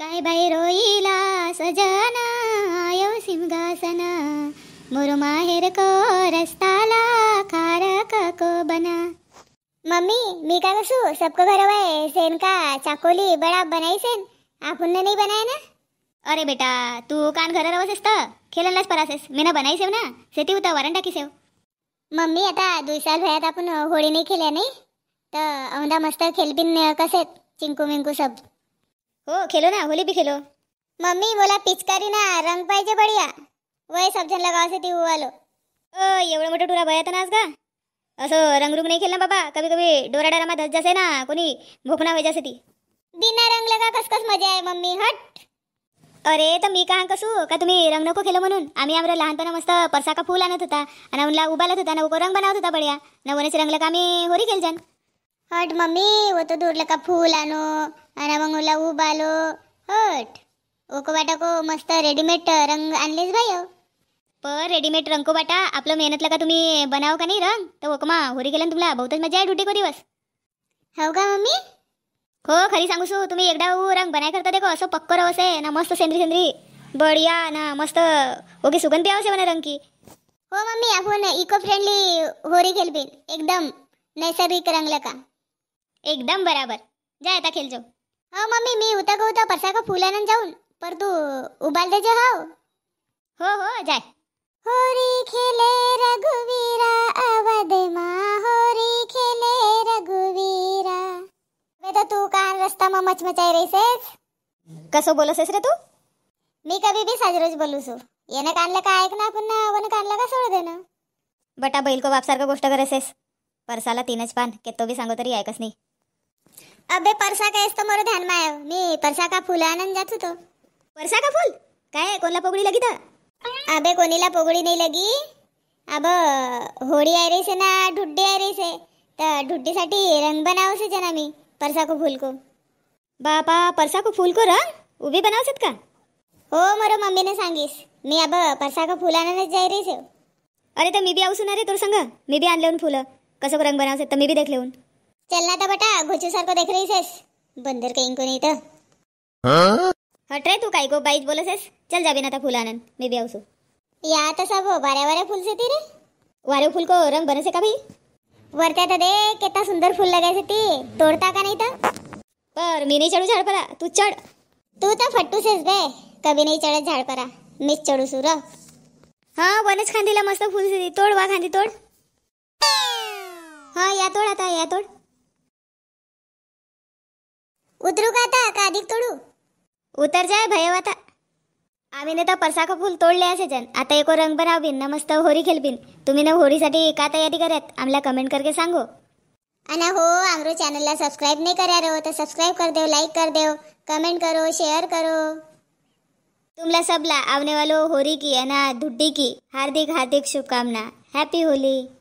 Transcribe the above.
काय बाई रोईला सजना आयो सिंहासन मुरमाहेर को रस्ताला खार को बना मम्मी मी काय बसू सबको घर आहे सेन का चाकोली बडा बनाई सेन आपण नाही बनाय ना अरे बेटा तू कान घर रवस असत खेळलाच परासेस मी ना बनाई सेव ना सेती होता वरण टाकी सेव मम्मी आता दुई साल भयात आपण होळी नाही खेळल्या नाही तर औंदा मस्त खेलबिन कसेत चिंकू मिंकू सब हो खेलो ना होली भी खेलो मम्मी बोला पिचकारी ना रंग पाहिजे बढिया वय सब जण ती आलो ओ एवढं मोठं टुरा भयात नाच का असं रंग नाही बाबा कभी कभी डोरा डोरा धस ना कोणी भोकणा व्हाय जासे ती बिना रंग लगा कसकस मजा आहे मम्मी हट अरे तर मी का कसू का तुम्ही रंग नको खेलो म्हणून आम्ही आम्हाला लहानपणा मस्त परसाका फूल आणत होता आणि उन्हाला उभालत होता नको रंग बनवत होता बढिया नवनेच रंगलं का आम्ही होरी खेळ हट मम्मी वो तो का फूल आणू आणि मग उला उब हट ओको बाटा को मस्त रेडीमेड रंग आणलेच बाई हो। पर रेडीमेड रंगको बाटा आपलं मेहनत का तुम्ही बनाव का नाही रंग तर ओकमा होरी गेलं तुला बहुतच मजा आहे ड्युटी को दिवस हो का मम्मी हो खरी सांगू शू तुम्ही एकदा रंग बनाय करता देखो असं पक्क रवस आहे ना मस्त सेंद्री सेंद्री बढिया ना मस्त ओके सुगंधी आवश्यक म्हणा रंग की हो मम्मी आपण इको फ्रेंडली होरी घेल एकदम नैसर्गिक रंगला का एकदम बराबर जा आता खेळ जाऊ हो मम्मी मी उता का परसा का फुलान जाऊन पर तू उबाल दे हो हो हो जाय होरी खेले रघुवीरा अवध मा होरी खेले रघुवीरा बेटा तू कान रस्ता मा मचमचाय रहीसेस कसं बोलसेस रे तू मी कभी भी साजरोज बोलूसू येणं कानले का ऐक ना पुन्हा वन कानला का सोड देना बटा बैल को का गोष्ट करसेस परसाला तीनच पान केतो भी सांगो तरी ऐकच नाही अबे परसा काय असतं मोर ध्यान माय मी परसा का फुल आनंद जात होतो परसा का फुल काय कोणला पोगडी लगी तर अबे कोणीला पोगडी नाही लगी अब होळी आहे रेसे ना ढुड्डी आहे रेसे से तर ढुड्डीसाठी रंग बनावसे जना मी परसा को फुल को बापा परसा को फुल को रंग उभी बनावसत का हो मोर मम्मीने सांगीस मी अब परसा का फुल आनंद जाय रेसे अरे तर मी बी आवसून रे तुर संग मी बी आणले फुलं कसं रंग बनावसेत तर मी बी देखले चलना था बेटा घुचू सर को देख रही सेस बंदर कहीं को नहीं था हाँ? हट रे तू काई को बाइज बोलो सेस चल जाबे ना था फुलानन मैं भी आउसु या तो सब बारे बारे फूल से तेरे वारे फूल को रंग बने से कभी वरते तो दे कितना सुंदर फूल लगे से ती तोड़ता का नहीं था पर मैं नहीं चढ़ू झाड़ परा तू चढ़ तू तो फट्टू सेस बे कभी नहीं चढ़े झाड़ परा मैं चढ़ू सूरा हाँ वनच खांदीला मस्त फूल से तोड़ वा खांदी तोड़ हाँ या तोड़ आता या तोड़ उतरू का आता का अधिक तोडू उतर जाय भयव आता आम्ही तर परसा फुल तोडले असे जन आता एको रंग बनाव बिन मस्त होरी बिन तुम्ही ना होरीसाठी का तयारी करत आम्हाला कमेंट करके सांगो अना हो चॅनल चॅनलला सबस्क्राईब नाही करा रो तर सबस्क्राईब कर देव लाईक कर देव कमेंट करो शेअर करो तुमला सबला आवने वालो होरी की ना धुड्डी की हार्दिक हार्दिक शुभकामना हॅपी होली